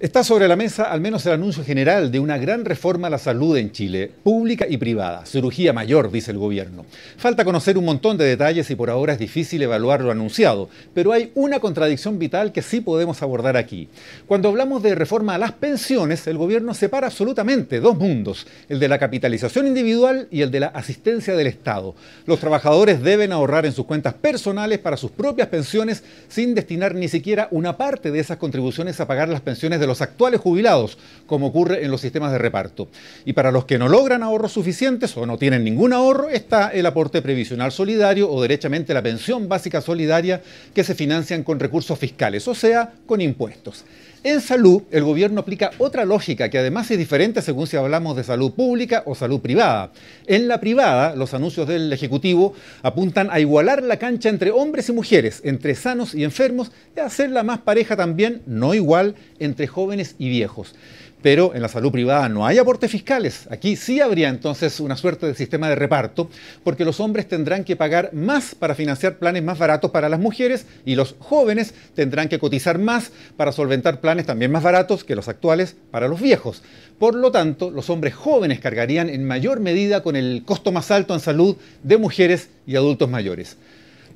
Está sobre la mesa al menos el anuncio general de una gran reforma a la salud en Chile, pública y privada, cirugía mayor, dice el gobierno. Falta conocer un montón de detalles y por ahora es difícil evaluar lo anunciado, pero hay una contradicción vital que sí podemos abordar aquí. Cuando hablamos de reforma a las pensiones, el gobierno separa absolutamente dos mundos, el de la capitalización individual y el de la asistencia del Estado. Los trabajadores deben ahorrar en sus cuentas personales para sus propias pensiones sin destinar ni siquiera una parte de esas contribuciones a pagar las pensiones de de los actuales jubilados, como ocurre en los sistemas de reparto. Y para los que no logran ahorros suficientes o no tienen ningún ahorro, está el aporte previsional solidario o derechamente la pensión básica solidaria que se financian con recursos fiscales, o sea, con impuestos. En salud, el gobierno aplica otra lógica que además es diferente según si hablamos de salud pública o salud privada. En la privada, los anuncios del Ejecutivo apuntan a igualar la cancha entre hombres y mujeres, entre sanos y enfermos, y hacerla más pareja también, no igual, entre jóvenes y viejos. Pero en la salud privada no hay aportes fiscales. Aquí sí habría entonces una suerte de sistema de reparto, porque los hombres tendrán que pagar más para financiar planes más baratos para las mujeres y los jóvenes tendrán que cotizar más para solventar planes también más baratos que los actuales para los viejos. Por lo tanto, los hombres jóvenes cargarían en mayor medida con el costo más alto en salud de mujeres y adultos mayores.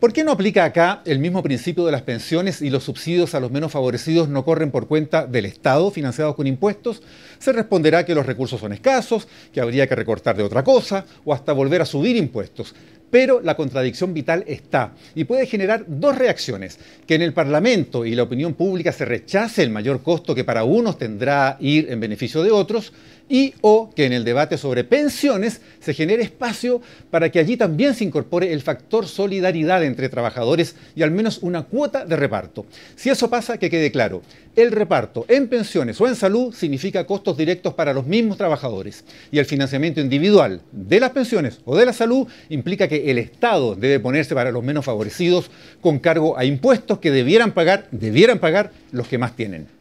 ¿Por qué no aplica acá el mismo principio de las pensiones y los subsidios a los menos favorecidos no corren por cuenta del Estado financiados con impuestos? Se responderá que los recursos son escasos, que habría que recortar de otra cosa o hasta volver a subir impuestos pero la contradicción vital está y puede generar dos reacciones, que en el Parlamento y la opinión pública se rechace el mayor costo que para unos tendrá ir en beneficio de otros, y o que en el debate sobre pensiones se genere espacio para que allí también se incorpore el factor solidaridad entre trabajadores y al menos una cuota de reparto. Si eso pasa, que quede claro, el reparto en pensiones o en salud significa costos directos para los mismos trabajadores y el financiamiento individual de las pensiones o de la salud implica que el Estado debe ponerse para los menos favorecidos con cargo a impuestos que debieran pagar, debieran pagar los que más tienen.